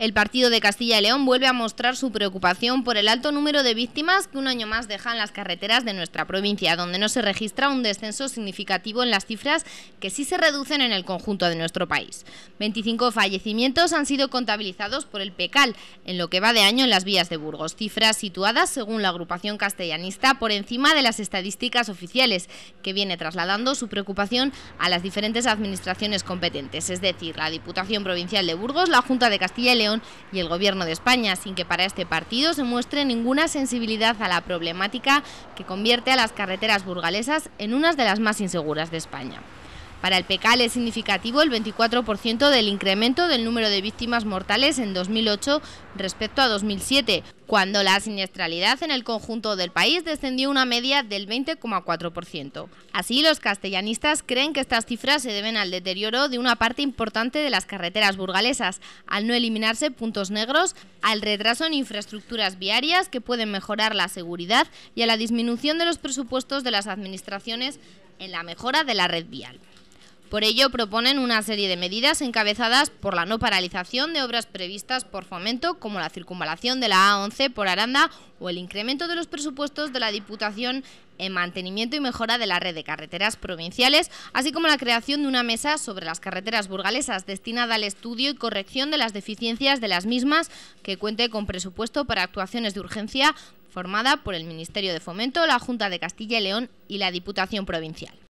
El partido de Castilla y León vuelve a mostrar su preocupación por el alto número de víctimas que un año más dejan las carreteras de nuestra provincia, donde no se registra un descenso significativo en las cifras que sí se reducen en el conjunto de nuestro país. 25 fallecimientos han sido contabilizados por el PECAL en lo que va de año en las vías de Burgos, cifras situadas, según la agrupación castellanista, por encima de las estadísticas oficiales, que viene trasladando su preocupación a las diferentes administraciones competentes, es decir, la Diputación Provincial de Burgos, la Junta de Castilla y León, y el Gobierno de España, sin que para este partido se muestre ninguna sensibilidad a la problemática que convierte a las carreteras burgalesas en unas de las más inseguras de España. Para el PECAL es significativo el 24% del incremento del número de víctimas mortales en 2008 respecto a 2007, cuando la siniestralidad en el conjunto del país descendió una media del 20,4%. Así, los castellanistas creen que estas cifras se deben al deterioro de una parte importante de las carreteras burgalesas, al no eliminarse puntos negros, al retraso en infraestructuras viarias que pueden mejorar la seguridad y a la disminución de los presupuestos de las administraciones en la mejora de la red vial. Por ello, proponen una serie de medidas encabezadas por la no paralización de obras previstas por fomento, como la circunvalación de la A11 por Aranda o el incremento de los presupuestos de la Diputación en mantenimiento y mejora de la red de carreteras provinciales, así como la creación de una mesa sobre las carreteras burgalesas destinada al estudio y corrección de las deficiencias de las mismas, que cuente con presupuesto para actuaciones de urgencia formada por el Ministerio de Fomento, la Junta de Castilla y León y la Diputación Provincial.